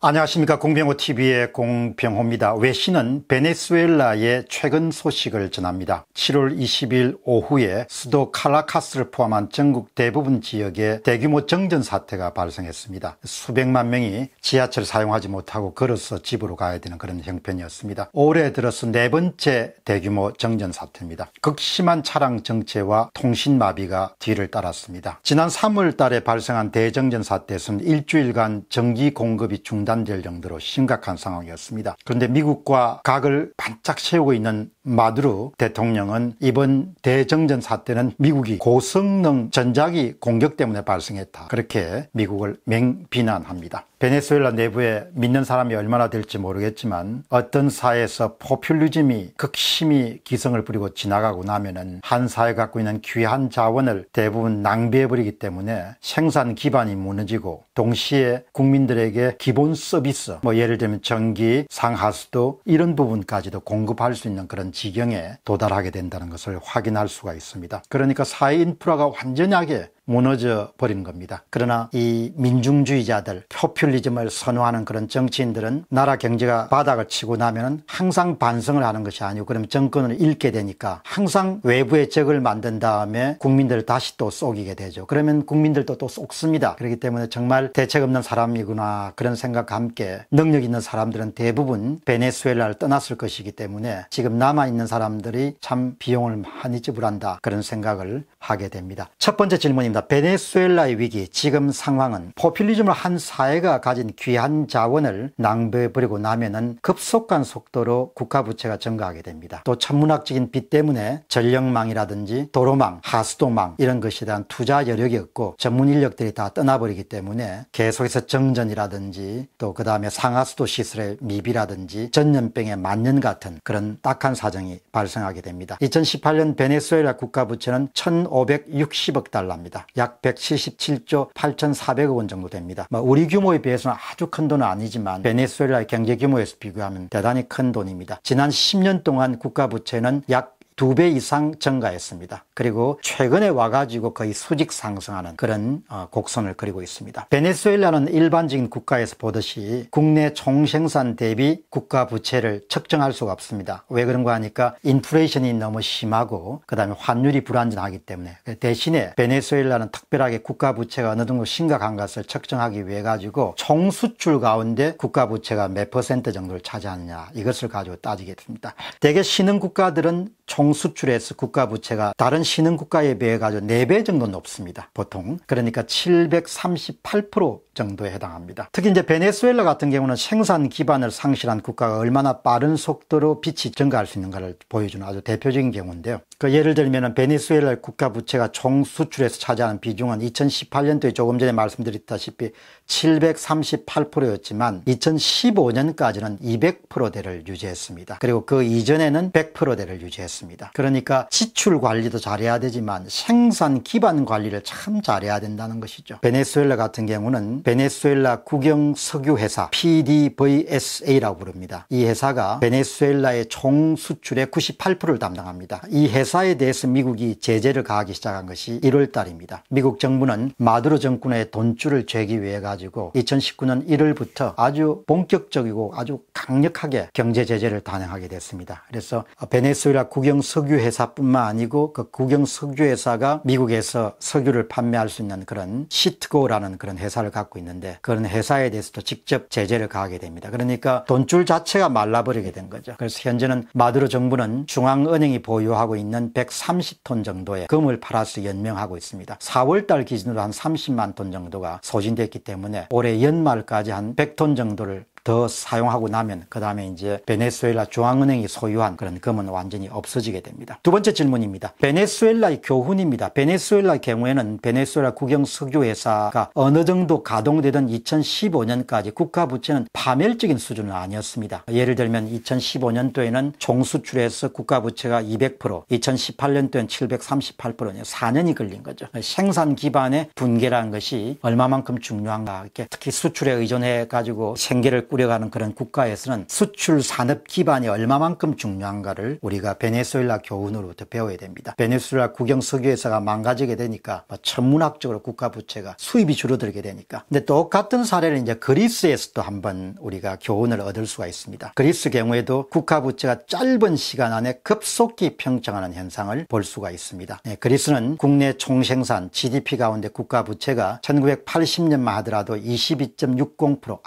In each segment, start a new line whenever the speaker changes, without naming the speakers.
안녕하십니까 공병호TV의 공병호입니다. 외신은 베네수엘라의 최근 소식을 전합니다. 7월 20일 오후에 수도 칼라카스를 포함한 전국 대부분 지역에 대규모 정전 사태가 발생했습니다. 수백만 명이 지하철 사용하지 못하고 걸어서 집으로 가야 되는 그런 형편이었습니다. 올해 들어서 네 번째 대규모 정전 사태입니다. 극심한 차량 정체와 통신마비가 뒤를 따랐습니다. 지난 3월 달에 발생한 대정전 사태에서는 일주일간 전기 공급이 중단 진단될 정도로 심각한 상황이었습니다. 그런데 미국과 각을 반짝 세우고 있는 마두르 대통령은 이번 대정전 사태는 미국이 고성능 전자기 공격 때문에 발생했다. 그렇게 미국을 맹비난합니다. 베네수엘라 내부에 믿는 사람이 얼마나 될지 모르겠지만 어떤 사회에서 포퓰리즘이 극심히 기승을 부리고 지나가고 나면은 한 사회 갖고 있는 귀한 자원을 대부분 낭비해버리기 때문에 생산 기반이 무너지고 동시에 국민들에게 기본 서비스 뭐 예를 들면 전기, 상하수도 이런 부분까지도 공급할 수 있는 그런 지경에 도달하게 된다는 것을 확인할 수가 있습니다. 그러니까 사회 인프라가 완전하게 무너져 버린 겁니다. 그러나 이 민중주의자들, 포퓰리즘을 선호하는 그런 정치인들은 나라 경제가 바닥을 치고 나면 항상 반성을 하는 것이 아니고 그럼 정권을 잃게 되니까 항상 외부의 적을 만든 다음에 국민들을 다시 또 속이게 되죠. 그러면 국민들도 또 속습니다. 그렇기 때문에 정말 대책 없는 사람이구나 그런 생각과 함께 능력 있는 사람들은 대부분 베네수엘라를 떠났을 것이기 때문에 지금 남아있는 사람들이 참 비용을 많이 지불한다 그런 생각을 하게 됩니다. 첫 번째 질문입니다. 있습니다. 베네수엘라의 위기, 지금 상황은 포퓰리즘을 한 사회가 가진 귀한 자원을 낭비해버리고 나면은 급속한 속도로 국가부채가 증가하게 됩니다. 또 천문학적인 빚 때문에 전력망이라든지 도로망, 하수도망 이런 것에 대한 투자 여력이 없고 전문 인력들이 다 떠나버리기 때문에 계속해서 정전이라든지 또 그 다음에 상하수도 시설의 미비라든지 전염병의 만년 같은 그런 딱한 사정이 발생하게 됩니다. 2018년 베네수엘라 국가부채는 1,560억 달러입니다. 약 177조 8,400억 원 정도 됩니다. 뭐 우리 규모에 비해서는 아주 큰 돈은 아니지만 베네수엘라의 경제 규모에서 비교하면 대단히 큰 돈입니다. 지난 10년 동안 국가 부채는 약 두배 이상 증가했습니다. 그리고 최근에 와가지고 거의 수직 상승하는 그런 어, 곡선을 그리고 있습니다. 베네수엘라는 일반적인 국가에서 보듯이 국내 총생산 대비 국가 부채를 측정할 수가 없습니다. 왜 그런가 하니까 인플레이션이 너무 심하고 그 다음에 환율이 불안정하기 때문에 대신에 베네수엘라는 특별하게 국가 부채가 어느 정도 심각한 것을 측정하기 위해 가지고 총 수출 가운데 국가 부채가 몇 퍼센트 정도를 차지하느냐 이것을 가지고 따지게 됩니다. 대개 신흥 국가들은 총 총수출에서 국가 부채가 다른 신흥 국가에 비해 가지고 4배 정도 높습니다. 보통. 그러니까 738% 정도에 해당합니다. 특히 이제 베네수엘라 같은 경우는 생산 기반을 상실한 국가가 얼마나 빠른 속도로 빛이 증가할 수 있는가를 보여주는 아주 대표적인 경우인데요. 그 예를 들면 베네수엘라 국가 부채가 총 수출에서 차지하는 비중은 2018년도에 조금 전에 말씀드렸다시피 738%였지만 2015년까지는 200%대를 유지했습니다. 그리고 그 이전에는 100%대를 유지했습니다. 그러니까 지출 관리도 잘해야 되지만 생산 기반 관리를 참 잘해야 된다는 것이죠. 베네수엘라 같은 경우는 베네수엘라 국영 석유회사 PDVSA라고 부릅니다. 이 회사가 베네수엘라의 총 수출의 98%를 담당합니다. 이 회사 회사에 대해서 미국이 제재를 가하기 시작한 것이 1월 달입니다. 미국 정부는 마두로 정권의 돈줄을 죄기 위해 가지고 2019년 1월부터 아주 본격적이고 아주 강력하게 경제 제재를 단행하게 됐습니다. 그래서 베네수엘라 국영 석유 회사뿐만 아니고 그 국영 석유 회사가 미국에서 석유를 판매할 수 있는 그런 시트고라는 그런 회사를 갖고 있는데 그런 회사에 대해서도 직접 제재를 가하게 됩니다. 그러니까 돈줄 자체가 말라버리게 된 거죠. 그래서 현재는 마두로 정부는 중앙은행이 보유하고 있는 매년 130톤 정도의 금을 팔아서 연명하고 있습니다. 4월달 기준으로 한 30만 톤 정도가 소진됐기 때문에 올해 연말까지 한 100톤 정도를 더 사용하고 나면 그 다음에 이제 베네수엘라 중앙은행이 소유한 그런 금은 완전히 없어지게 됩니다. 두 번째 질문입니다. 베네수엘라의 교훈입니다. 베네수엘라의 경우에는 베네수엘라 국영 석유회사가 어느 정도 가동되던 2015년까지 국가 부채는 파멸적인 수준은 아니었습니다. 예를 들면 2015년도에는 총수출에서 국가 부채가 200%, 2 0 1 8년도에는7 3 8 4년이 걸린 거죠. 생산 기반의 분계라는 것이 얼마만큼 중요한가 이렇게 특히 수출에 의존해 가지고 생계를 꾸리 꾸려가는 그런 국가에서는 수출 산업 기반이 얼마만큼 중요한가를 우리가 베네수엘라 교훈으로부터 배워야 됩니다. 베네수엘라 국영 석유회사가 망가지게 되니까 뭐 천문학적으로 국가 부채가 수입이 줄어들게 되니까. 근데 똑같은 사례를 이제 그리스에서도 한번 우리가 교훈을 얻을 수가 있습니다. 그리스 경우에도 국가 부채가 짧은 시간 안에 급속히 평정하는 현상을 볼 수가 있습니다. 네, 그리스는 국내 총생산 GDP 가운데 국가 부채가 1980년만 하더라도 22.60%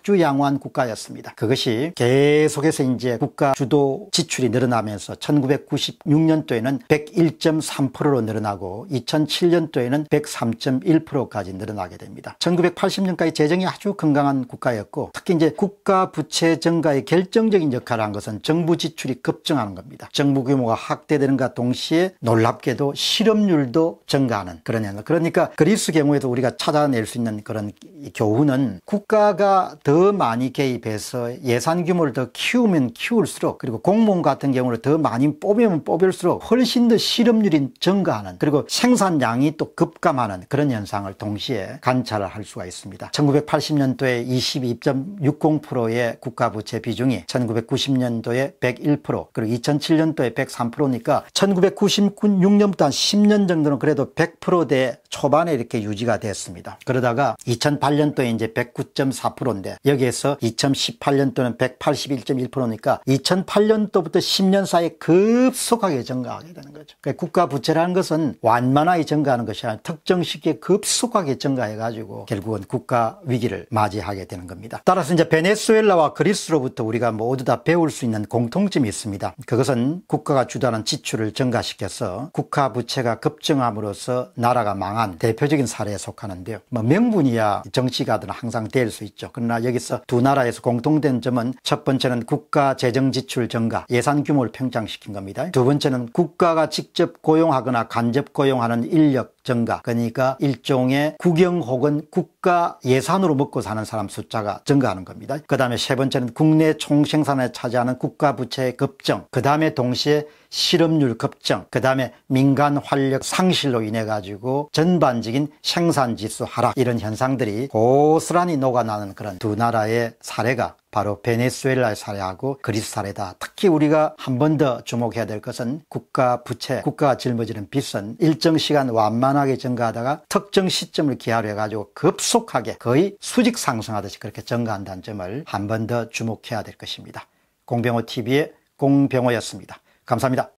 아주 양호한 한 국가였습니다. 그것이 계속해서 이제 국가 주도 지출이 늘어나면서 1996년도에는 101.3%로 늘어나고 2007년도에는 103.1%까지 늘어나게 됩니다. 1980년까지 재정이 아주 건강한 국가였고 특히 이제 국가 부채 증가의 결정적인 역할을 한 것은 정부 지출이 급증하는 겁니다. 정부 규모가 확대되는가 동시에 놀랍게도 실업률도 증가하는 그런 현상. 그러니까 그리스 경우에도 우리가 찾아낼 수 있는 그런 교훈은 국가가 더 많이 많이 개입해서 예산 규모를 더 키우면 키울수록 그리고 공무원 같은 경우를 더 많이 뽑으면 뽑을수록 훨씬 더 실업률이 증가하는 그리고 생산량이 또 급감하는 그런 현상을 동시에 관찰을 할 수가 있습니다. 1980년도에 22.60%의 국가부채 비중이 1990년도에 101% 그리고 2007년도에 103%니까 1996년부터 한 10년 정도는 그래도 100%대 초반에 이렇게 유지가 됐습니다. 그러다가 2008년도에 이제 109.4%인데 여기에서 대비해서 2018년 도는 181.1%니까 2008년도부터 10년 사이에 급속하게 증가하게 되는 거죠. 그러니까 국가 부채라는 것은 완만하게 증가하는 것이 아니라 특정 시기에 급속하게 증가해 가지고 결국은 국가 위기를 맞이하게 되는 겁니다. 따라서 이제 베네수엘라와 그리스로부터 우리가 모두 다 배울 수 있는 공통점이 있습니다. 그것은 국가가 주도하는 지출을 증가시켜서 국가 부채가 급증함으로써 나라가 망한 대표적인 사례에 속하는데요. 뭐 명분이야 정치가든 항상 될 수 있죠. 그러나 여기서 두두 나라에서 공통된 점은 첫 번째는 국가 재정 지출 증가, 예산 규모를 평창시킨 겁니다. 두 번째는 국가가 직접 고용하거나 간접 고용하는 인력 증가 그러니까 일종의 국영 혹은 국가 예산으로 먹고 사는 사람 숫자가 증가하는 겁니다 그 다음에 세 번째는 국내 총생산에 차지하는 국가 부채 의 급증 그 다음에 동시에 실업률 급증 그 다음에 민간 활력 상실로 인해 가지고 전반적인 생산지수 하락 이런 현상들이 고스란히 녹아나는 그런 두 나라의 사례가 바로 베네수엘라의 사례하고 그리스 사례다. 특히 우리가 한 번 더 주목해야 될 것은 국가 부채, 국가가 짊어지는 빚은 일정 시간 완만하게 증가하다가 특정 시점을 기하려 해가지고 급속하게 거의 수직 상승하듯이 그렇게 증가한다는 점을 한 번 더 주목해야 될 것입니다. 공병호 TV의 공병호였습니다. 감사합니다.